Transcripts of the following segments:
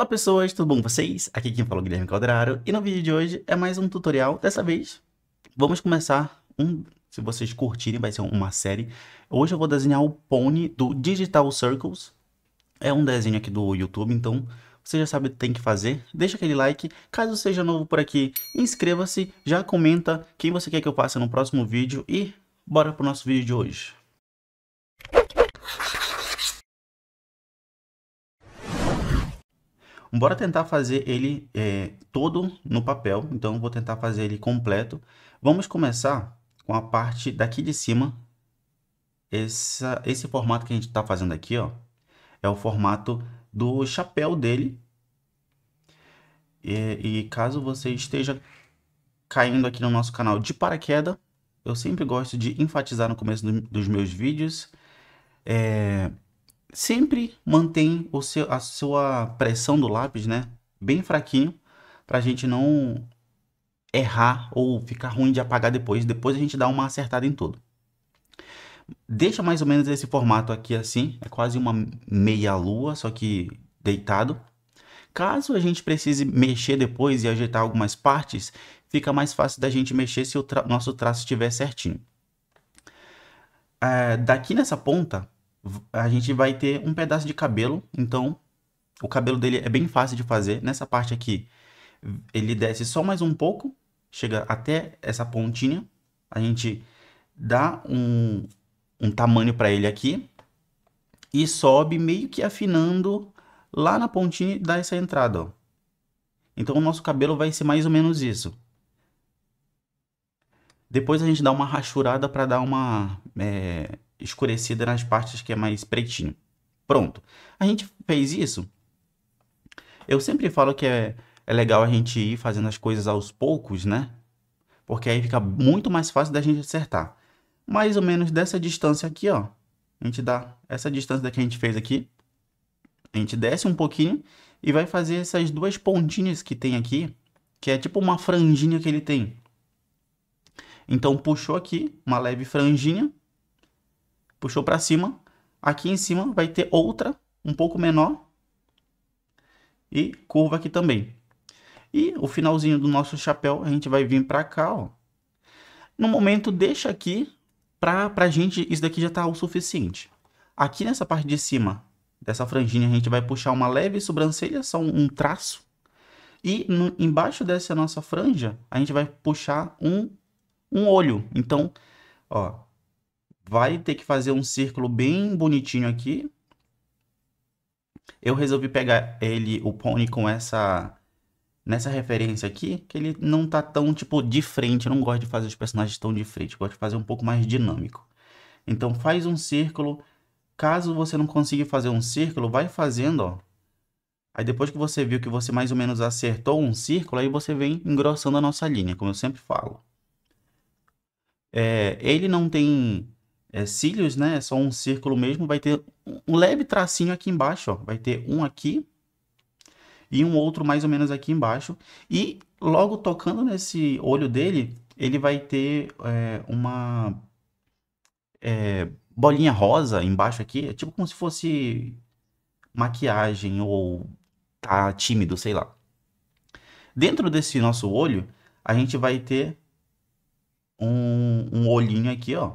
Olá pessoas, tudo bom com vocês? Aqui quem fala é o Guilherme Calderaro e no vídeo de hoje é mais um tutorial. Dessa vez vamos começar um, se vocês curtirem, vai ser uma série. Hoje eu vou desenhar o pônei do Digital Circles. É um desenho aqui do YouTube, então você já sabe o que tem que fazer. Deixa aquele like, caso seja novo por aqui, inscreva-se, já comenta quem você quer que eu passe no próximo vídeo e bora pro nosso vídeo de hoje. Bora tentar fazer ele é, todo no papel, então vou tentar fazer ele completo. Vamos começar com a parte daqui de cima. Essa, esse formato que a gente está fazendo aqui, ó, é o formato do chapéu dele. E, e caso você esteja caindo aqui no nosso canal de paraquedas, eu sempre gosto de enfatizar no começo do, dos meus vídeos é, sempre mantém o seu, a sua pressão do lápis, né? Bem fraquinho, para a gente não errar ou ficar ruim de apagar depois. Depois a gente dá uma acertada em tudo. Deixa mais ou menos esse formato aqui assim, é quase uma meia lua, só que deitado. Caso a gente precise mexer depois e ajeitar algumas partes, fica mais fácil da gente mexer se o tra nosso traço estiver certinho. É, daqui nessa ponta, a gente vai ter um pedaço de cabelo, então o cabelo dele é bem fácil de fazer. Nessa parte aqui, ele desce só mais um pouco, chega até essa pontinha. A gente dá um, um tamanho para ele aqui e sobe meio que afinando lá na pontinha e dá essa entrada, ó. Então o nosso cabelo vai ser mais ou menos isso. Depois a gente dá uma rachurada para dar uma... É escurecida nas partes que é mais pretinho. Pronto. A gente fez isso. Eu sempre falo que é, é legal a gente ir fazendo as coisas aos poucos, né? Porque aí fica muito mais fácil da gente acertar. Mais ou menos dessa distância aqui, ó. A gente dá essa distância que a gente fez aqui. A gente desce um pouquinho e vai fazer essas duas pontinhas que tem aqui, que é tipo uma franjinha que ele tem. Então puxou aqui, uma leve franjinha, puxou para cima. Aqui em cima vai ter outra, um pouco menor. E curva aqui também. E o finalzinho do nosso chapéu, a gente vai vir para cá, ó. No momento, deixa aqui para a gente, isso daqui já está o suficiente. Aqui nessa parte de cima dessa franjinha, a gente vai puxar uma leve sobrancelha, só um, traço. E no, embaixo dessa nossa franja, a gente vai puxar um, um olho. Então, ó, vai ter que fazer um círculo bem bonitinho aqui. Eu resolvi pegar ele, o pônei, com essa... Nessa referência aqui, que ele não tá tão, tipo, de frente. Eu não gosto de fazer os personagens tão de frente. gosto de fazer um pouco mais dinâmico. Então, faz um círculo. Caso você não consiga fazer um círculo, vai fazendo, ó. Aí, depois que você viu que você mais ou menos acertou um círculo, aí você vem engrossando a nossa linha, como eu sempre falo. É, ele não tem é, cílios, né? É só um círculo mesmo. Vai ter um leve tracinho aqui embaixo, ó. Vai ter um aqui e um outro mais ou menos aqui embaixo. E logo tocando nesse olho dele, ele vai ter é, uma é, bolinha rosa embaixo aqui. É tipo como se fosse maquiagem ou tá tímido, sei lá. Dentro desse nosso olho, a gente vai ter um, um olhinho aqui, ó.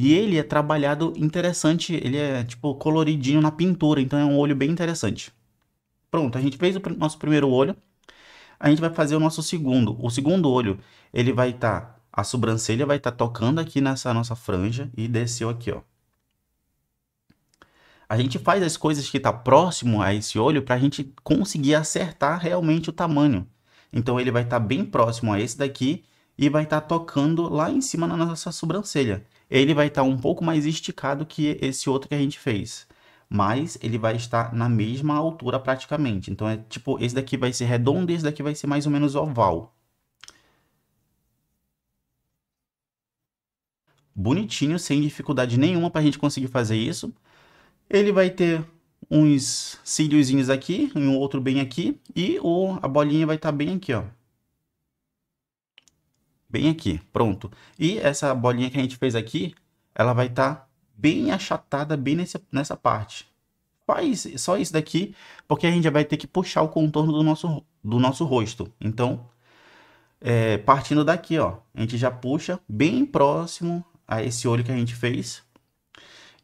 E ele é trabalhado interessante, ele é tipo coloridinho na pintura, então é um olho bem interessante. Pronto, a gente fez o nosso primeiro olho. A gente vai fazer o nosso segundo. O segundo olho, ele vai estar tá, a sobrancelha vai estar tá tocando aqui nessa nossa franja e desceu aqui, ó. A gente faz as coisas que está próximo a esse olho para a gente conseguir acertar realmente o tamanho. Então ele vai estar tá bem próximo a esse daqui e vai estar tá tocando lá em cima na nossa sobrancelha ele vai estar tá um pouco mais esticado que esse outro que a gente fez. Mas ele vai estar na mesma altura praticamente. Então, é tipo, esse daqui vai ser redondo e esse daqui vai ser mais ou menos oval. Bonitinho, sem dificuldade nenhuma para a gente conseguir fazer isso. Ele vai ter uns cíliozinhos aqui, um outro bem aqui. E o, a bolinha vai estar tá bem aqui, ó bem aqui, pronto. E essa bolinha que a gente fez aqui, ela vai estar tá bem achatada, bem nesse, nessa parte. Faz só isso daqui, porque a gente já vai ter que puxar o contorno do nosso, do nosso rosto. Então, é, partindo daqui, ó, a gente já puxa bem próximo a esse olho que a gente fez.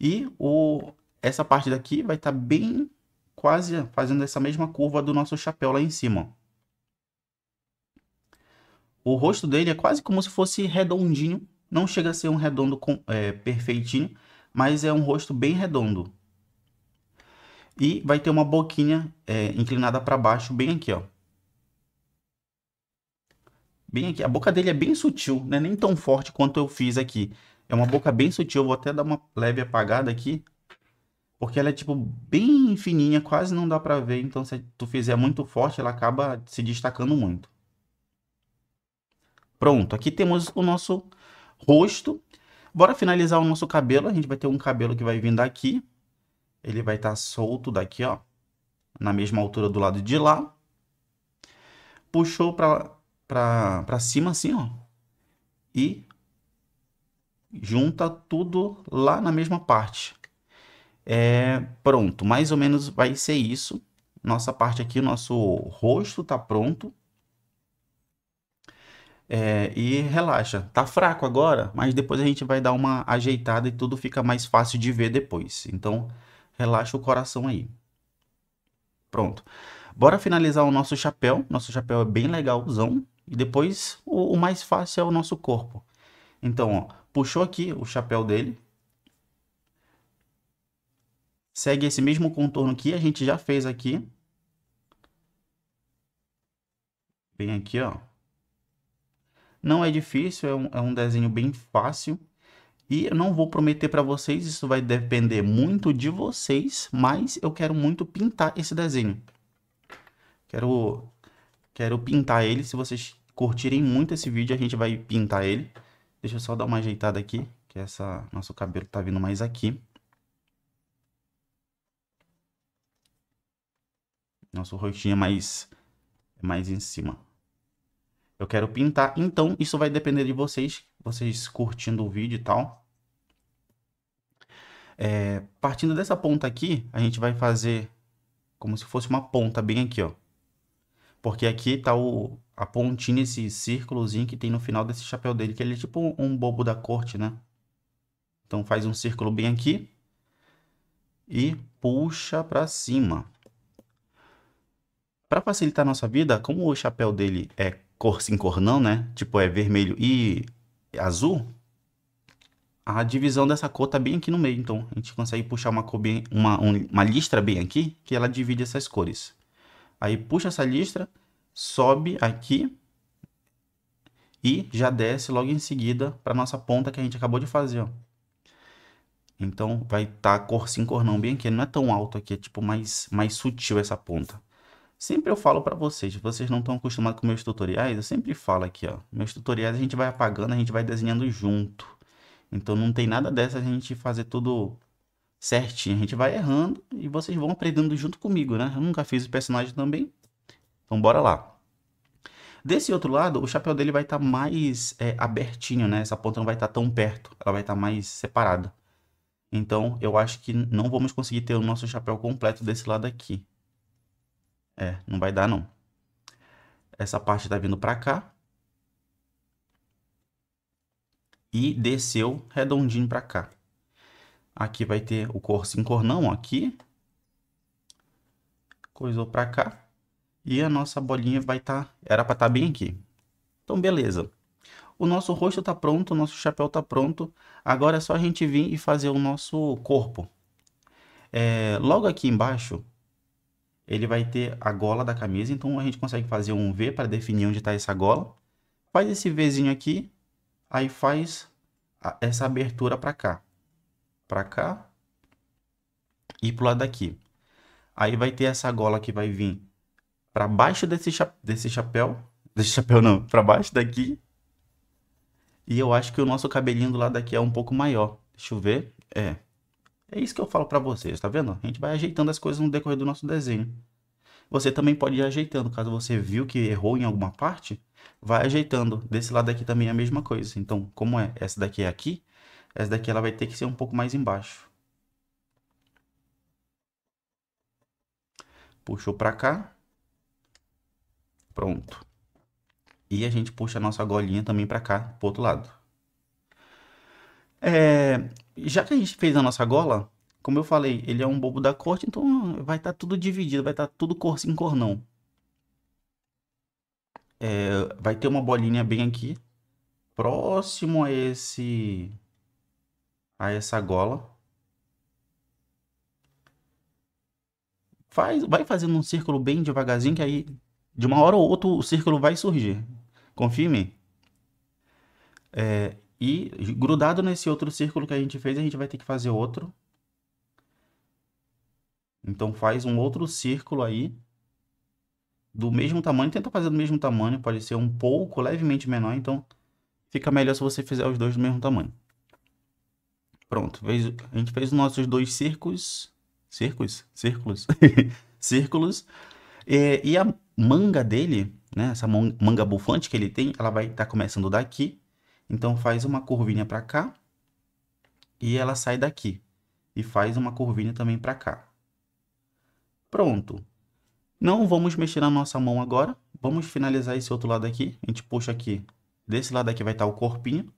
E o, essa parte daqui vai estar tá bem quase fazendo essa mesma curva do nosso chapéu lá em cima, ó. O rosto dele é quase como se fosse redondinho. Não chega a ser um redondo com, é, perfeitinho, mas é um rosto bem redondo. E vai ter uma boquinha é, inclinada para baixo, bem aqui, ó. Bem aqui. A boca dele é bem sutil, né? Nem tão forte quanto eu fiz aqui. É uma boca bem sutil. Eu vou até dar uma leve apagada aqui. Porque ela é, tipo, bem fininha. Quase não dá para ver. Então, se tu fizer muito forte, ela acaba se destacando muito. Pronto, aqui temos o nosso rosto. Bora finalizar o nosso cabelo. A gente vai ter um cabelo que vai vir daqui. Ele vai estar tá solto daqui, ó. Na mesma altura do lado de lá. Puxou pra, pra, pra cima assim, ó. E junta tudo lá na mesma parte. É, pronto, mais ou menos vai ser isso. Nossa parte aqui, nosso rosto tá pronto é, e relaxa. Tá fraco agora, mas depois a gente vai dar uma ajeitada e tudo fica mais fácil de ver depois. Então, relaxa o coração aí. Pronto. Bora finalizar o nosso chapéu. Nosso chapéu é bem legalzão. E depois, o, o mais fácil é o nosso corpo. Então, ó, puxou aqui o chapéu dele. Segue esse mesmo contorno que a gente já fez aqui. Bem aqui, ó. Não é difícil, é um, é um desenho bem fácil. E eu não vou prometer para vocês, isso vai depender muito de vocês, mas eu quero muito pintar esse desenho. Quero, quero pintar ele, se vocês curtirem muito esse vídeo, a gente vai pintar ele. Deixa eu só dar uma ajeitada aqui, que essa nosso cabelo tá vindo mais aqui. Nosso rostinho é mais, é mais em cima eu quero pintar. Então, isso vai depender de vocês, vocês curtindo o vídeo e tal. É, partindo dessa ponta aqui, a gente vai fazer como se fosse uma ponta bem aqui, ó. Porque aqui tá o, a pontinha, esse círculozinho que tem no final desse chapéu dele, que ele é tipo um bobo da corte, né? Então faz um círculo bem aqui e puxa para cima. Para facilitar a nossa vida, como o chapéu dele é cor sim, cor não, né? Tipo, é vermelho e azul. A divisão dessa cor tá bem aqui no meio, então a gente consegue puxar uma cor bem, uma, uma listra bem aqui, que ela divide essas cores. Aí puxa essa listra, sobe aqui e já desce logo em seguida para nossa ponta que a gente acabou de fazer, ó. Então vai estar tá cor sim, cor não bem aqui, não é tão alto aqui, é tipo mais, mais sutil essa ponta. Sempre eu falo para vocês, vocês não estão acostumados com meus tutoriais, eu sempre falo aqui, ó. Meus tutoriais a gente vai apagando, a gente vai desenhando junto. Então não tem nada dessa a gente fazer tudo certinho. A gente vai errando e vocês vão aprendendo junto comigo, né? Eu nunca fiz o personagem também. Então bora lá. Desse outro lado, o chapéu dele vai estar tá mais é, abertinho, né? Essa ponta não vai estar tá tão perto, ela vai estar tá mais separada. Então eu acho que não vamos conseguir ter o nosso chapéu completo desse lado aqui. É, não vai dar não. Essa parte está vindo para cá. E desceu redondinho para cá. Aqui vai ter o cor cor não aqui. Coisou para cá. E a nossa bolinha vai estar... Tá, era para estar tá bem aqui. Então, beleza. O nosso rosto está pronto, o nosso chapéu está pronto. Agora é só a gente vir e fazer o nosso corpo. É, logo aqui embaixo, ele vai ter a gola da camisa, então a gente consegue fazer um V para definir onde está essa gola. Faz esse Vzinho aqui, aí faz essa abertura para cá, para cá e para o lado daqui. Aí vai ter essa gola que vai vir para baixo desse, cha desse chapéu, desse chapéu não, para baixo daqui. E eu acho que o nosso cabelinho do lado daqui é um pouco maior. Deixa eu ver, é, é isso que eu falo para vocês, tá vendo? A gente vai ajeitando as coisas no decorrer do nosso desenho. Você também pode ir ajeitando, caso você viu que errou em alguma parte, vai ajeitando. Desse lado aqui também é a mesma coisa. Então, como é? Essa daqui é aqui, essa daqui ela vai ter que ser um pouco mais embaixo. Puxou para cá. Pronto. E a gente puxa a nossa golinha também para cá, pro outro lado. É, já que a gente fez a nossa gola, como eu falei, ele é um bobo da corte, então vai estar tá tudo dividido, vai estar tá tudo cor sem cor não. É, vai ter uma bolinha bem aqui, próximo a esse a essa gola. Faz, vai fazendo um círculo bem devagarzinho, que aí de uma hora ou outra o círculo vai surgir. Confia em mim. É, e grudado nesse outro círculo que a gente fez, a gente vai ter que fazer outro. Então faz um outro círculo aí. Do mesmo tamanho, tenta fazer do mesmo tamanho, pode ser um pouco, levemente menor, então fica melhor se você fizer os dois do mesmo tamanho. Pronto, a gente fez os nossos dois círculos. Círculos? Círculos. círculos. E, é, e, a manga dele, né, essa manga bufante que ele tem, ela vai estar tá começando daqui então faz uma curvinha para cá e ela sai daqui. E faz uma curvinha também para cá. Pronto. Não vamos mexer na nossa mão agora. Vamos finalizar esse outro lado aqui. A gente puxa aqui. Desse lado aqui vai estar tá o corpinho.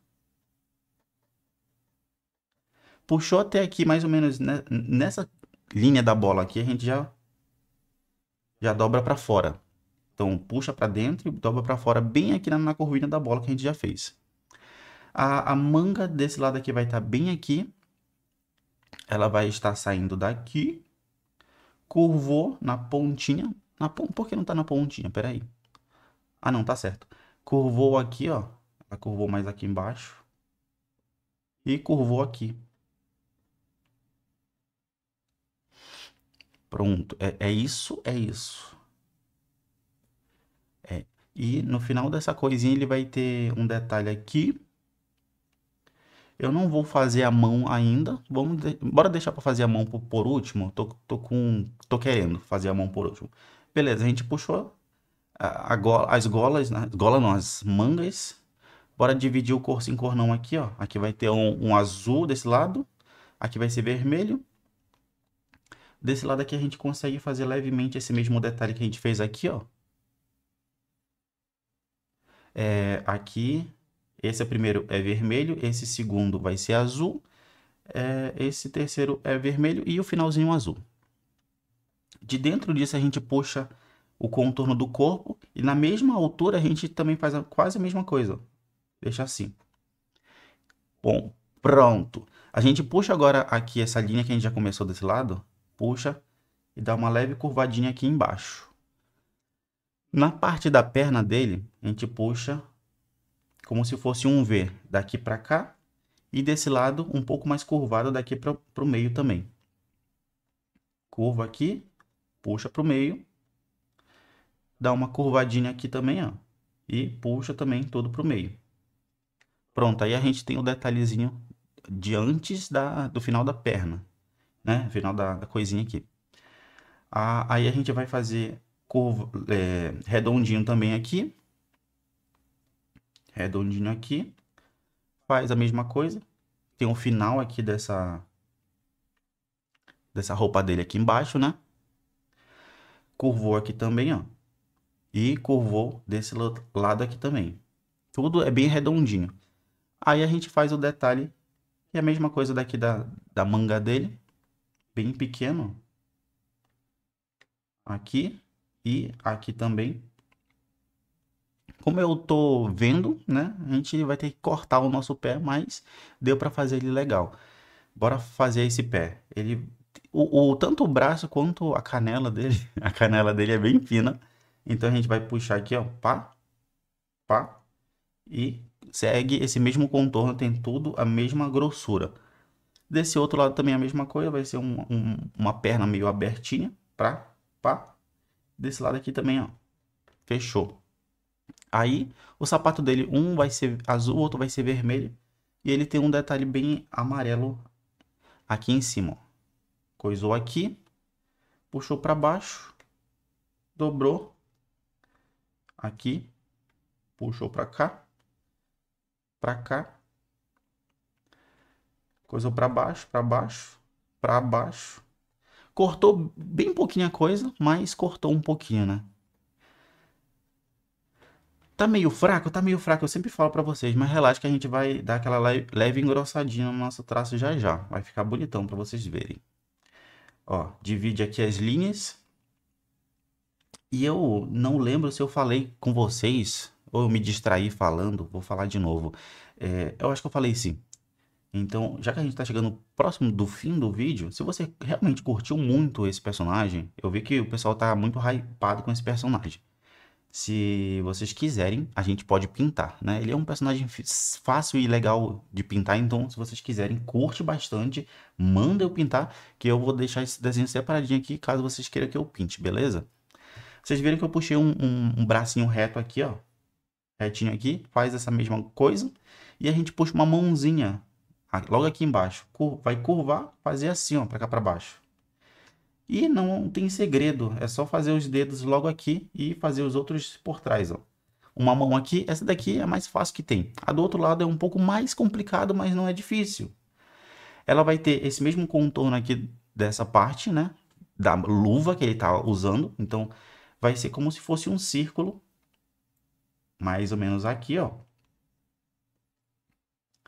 Puxou até aqui mais ou menos nessa linha da bola aqui, a gente já, já dobra para fora. Então, puxa para dentro e dobra para fora bem aqui na, na curvinha da bola que a gente já fez. A, a manga desse lado aqui vai estar tá bem aqui. Ela vai estar saindo daqui. Curvou na pontinha. Na, por que não está na pontinha? Peraí. Ah, não, tá certo. Curvou aqui, ó. Ela curvou mais aqui embaixo. E curvou aqui. Pronto. É, é isso, é isso. É. E no final dessa coisinha ele vai ter um detalhe aqui. Eu não vou fazer a mão ainda. Vamos de... Bora deixar para fazer a mão por, por último. Tô, tô, com... tô querendo fazer a mão por último. Beleza, a gente puxou a, a gola, as golas, né? Gola não, as mangas. Bora dividir o cor sem cor não aqui, ó. Aqui vai ter um, um azul desse lado. Aqui vai ser vermelho. Desse lado aqui a gente consegue fazer levemente esse mesmo detalhe que a gente fez aqui, ó. É, aqui esse é primeiro é vermelho, esse segundo vai ser azul, é, esse terceiro é vermelho e o finalzinho azul. De dentro disso a gente puxa o contorno do corpo e na mesma altura a gente também faz a, quase a mesma coisa. Deixa assim. Bom, pronto. A gente puxa agora aqui essa linha que a gente já começou desse lado, puxa e dá uma leve curvadinha aqui embaixo. Na parte da perna dele, a gente puxa como se fosse um V daqui para cá e desse lado um pouco mais curvado daqui para o meio também. Curva aqui, puxa para o meio, dá uma curvadinha aqui também, ó, e puxa também todo para o meio. Pronto, aí a gente tem o detalhezinho de antes da, do final da perna, né? Final da, da coisinha aqui. aí a gente vai fazer curva, é, redondinho também aqui redondinho aqui. Faz a mesma coisa. Tem um final aqui dessa, dessa roupa dele aqui embaixo, né? Curvou aqui também, ó. E curvou desse lado aqui também. Tudo é bem redondinho. Aí a gente faz o detalhe, e é a mesma coisa daqui da, da manga dele. Bem pequeno. Aqui e aqui também. Como eu tô vendo, né? A gente vai ter que cortar o nosso pé, mas deu para fazer ele legal. Bora fazer esse pé. Ele, o, o, tanto o braço quanto a canela dele, a canela dele é bem fina. Então a gente vai puxar aqui, ó, pá, pá, e segue esse mesmo contorno, tem tudo a mesma grossura. Desse outro lado também a mesma coisa, vai ser um, um, uma perna meio abertinha, pra, pá. Desse lado aqui também, ó, fechou. Aí o sapato dele, um vai ser azul, o outro vai ser vermelho. E ele tem um detalhe bem amarelo aqui em cima. Ó. Coisou aqui, puxou para baixo, dobrou aqui, puxou para cá, para cá, coisou para baixo, para baixo, para baixo. Cortou bem pouquinha coisa, mas cortou um pouquinho, né? Tá meio fraco? Tá meio fraco, eu sempre falo pra vocês, mas relaxa que a gente vai dar aquela leve engrossadinha no nosso traço já já. Vai ficar bonitão pra vocês verem. Ó, divide aqui as linhas. E eu não lembro se eu falei com vocês, ou eu me distraí falando, vou falar de novo. É, eu acho que eu falei sim. Então, já que a gente está chegando próximo do fim do vídeo, se você realmente curtiu muito esse personagem, eu vi que o pessoal tá muito hypado com esse personagem. Se vocês quiserem, a gente pode pintar, né? Ele é um personagem fácil e legal de pintar, então se vocês quiserem, curte bastante, manda eu pintar, que eu vou deixar esse desenho separadinho aqui, caso vocês queiram que eu pinte, beleza? Vocês viram que eu puxei um, um, um bracinho reto aqui, ó. Retinho aqui, faz essa mesma coisa. E a gente puxa uma mãozinha logo aqui embaixo. Vai curvar, fazer assim, ó, pra cá pra baixo. E não tem segredo, é só fazer os dedos logo aqui e fazer os outros por trás, ó. Uma mão aqui, essa daqui é a mais fácil que tem. A do outro lado é um pouco mais complicado, mas não é difícil. Ela vai ter esse mesmo contorno aqui dessa parte, né? Da luva que ele tá usando. Então, vai ser como se fosse um círculo. Mais ou menos aqui, ó.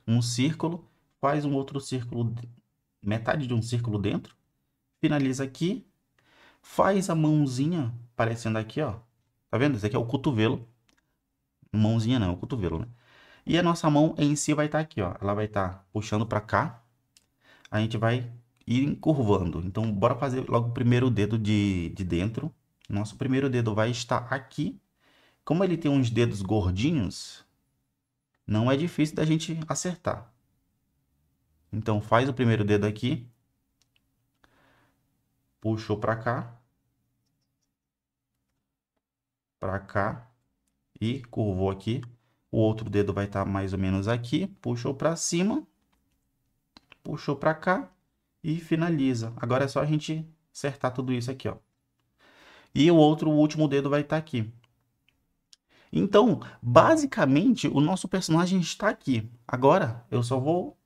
Um círculo, faz um outro círculo, metade de um círculo dentro finaliza aqui, faz a mãozinha, parecendo aqui, ó. Tá vendo? Isso aqui é o cotovelo. Mãozinha não, é o cotovelo, né? E a nossa mão em si vai estar tá aqui, ó. Ela vai estar tá puxando para cá. A gente vai ir encurvando. Então, bora fazer logo o primeiro dedo de, de dentro. Nosso primeiro dedo vai estar aqui. Como ele tem uns dedos gordinhos, não é difícil da gente acertar. Então, faz o primeiro dedo aqui puxou para cá, para cá e curvou aqui. O outro dedo vai estar tá mais ou menos aqui, puxou para cima, puxou para cá e finaliza. Agora é só a gente acertar tudo isso aqui, ó. E o outro, o último dedo vai estar tá aqui. Então, basicamente, o nosso personagem está aqui. Agora, eu só vou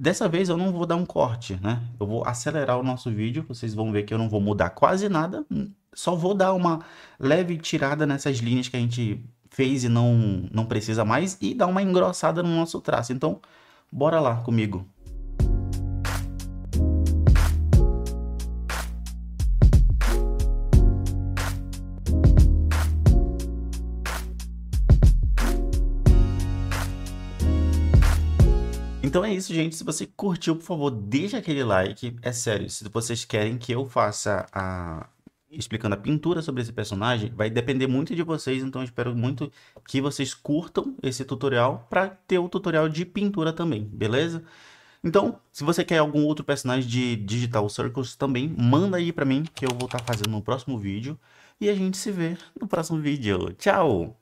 Dessa vez eu não vou dar um corte, né? Eu vou acelerar o nosso vídeo, vocês vão ver que eu não vou mudar quase nada, hum, só vou dar uma leve tirada nessas linhas que a gente fez e não, não precisa mais e dar uma engrossada no nosso traço. Então, bora lá comigo. Então é isso, gente. Se você curtiu, por favor, deixa aquele like. É sério, se vocês querem que eu faça a explicando a pintura sobre esse personagem, vai depender muito de vocês, então espero muito que vocês curtam esse tutorial para ter o um tutorial de pintura também, beleza? Então, se você quer algum outro personagem de Digital Circles também, manda aí para mim que eu vou estar tá fazendo no próximo vídeo. E a gente se vê no próximo vídeo. Tchau!